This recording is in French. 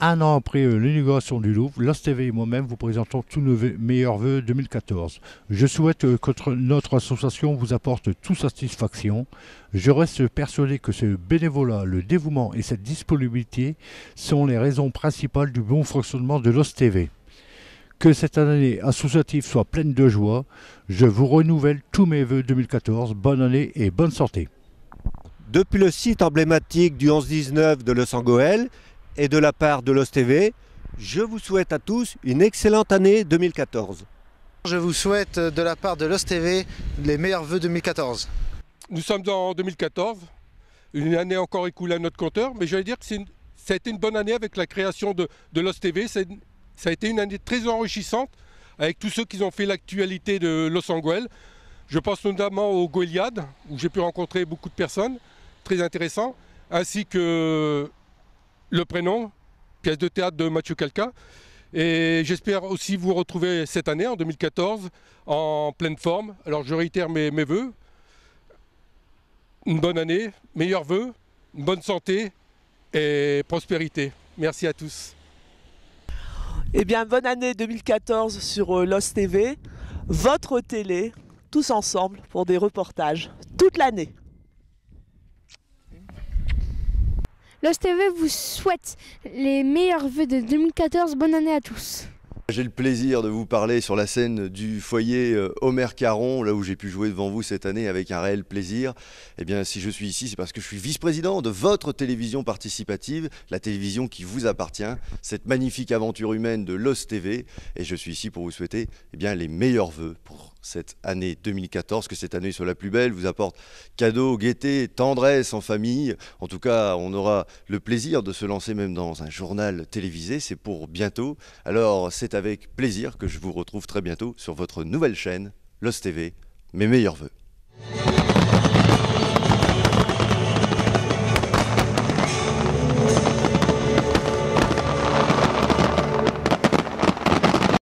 un an après euh, l'inauguration du Louvre, Lost et moi-même vous présentons tous nos meilleurs vœux 2014. Je souhaite euh, que notre association vous apporte toute satisfaction. Je reste persuadé que ce bénévolat, le dévouement et cette disponibilité sont les raisons principales du bon fonctionnement de Lost Que cette année associative soit pleine de joie, je vous renouvelle tous mes vœux 2014. Bonne année et bonne santé. Depuis le site emblématique du 11-19 de Le et de la part de TV, je vous souhaite à tous une excellente année 2014. Je vous souhaite euh, de la part de TV les meilleurs vœux 2014. Nous sommes en 2014, une année encore écoulée à notre compteur, mais j'allais dire que ça a été une bonne année avec la création de, de TV, Ça a été une année très enrichissante avec tous ceux qui ont fait l'actualité de Los Angeles. Je pense notamment au Goliad, où j'ai pu rencontrer beaucoup de personnes, très intéressant, ainsi que le prénom, pièce de théâtre de Mathieu Calca. Et j'espère aussi vous retrouver cette année, en 2014, en pleine forme. Alors je réitère mes, mes voeux. Une bonne année, meilleurs vœux, bonne santé et prospérité. Merci à tous. Eh bien, bonne année 2014 sur euh, Lost TV, votre télé, tous ensemble pour des reportages toute l'année. L'OS TV vous souhaite les meilleurs vœux de 2014. Bonne année à tous. J'ai le plaisir de vous parler sur la scène du foyer Homer euh, Caron, là où j'ai pu jouer devant vous cette année avec un réel plaisir. Eh bien, si je suis ici, c'est parce que je suis vice-président de votre télévision participative, la télévision qui vous appartient, cette magnifique aventure humaine de l'OS TV. Et je suis ici pour vous souhaiter eh bien, les meilleurs vœux pour cette année 2014, que cette année soit la plus belle, vous apporte cadeaux, gaieté, tendresse en famille. En tout cas, on aura le plaisir de se lancer même dans un journal télévisé, c'est pour bientôt. Alors c'est avec plaisir que je vous retrouve très bientôt sur votre nouvelle chaîne, L'Ost TV. Mes meilleurs voeux.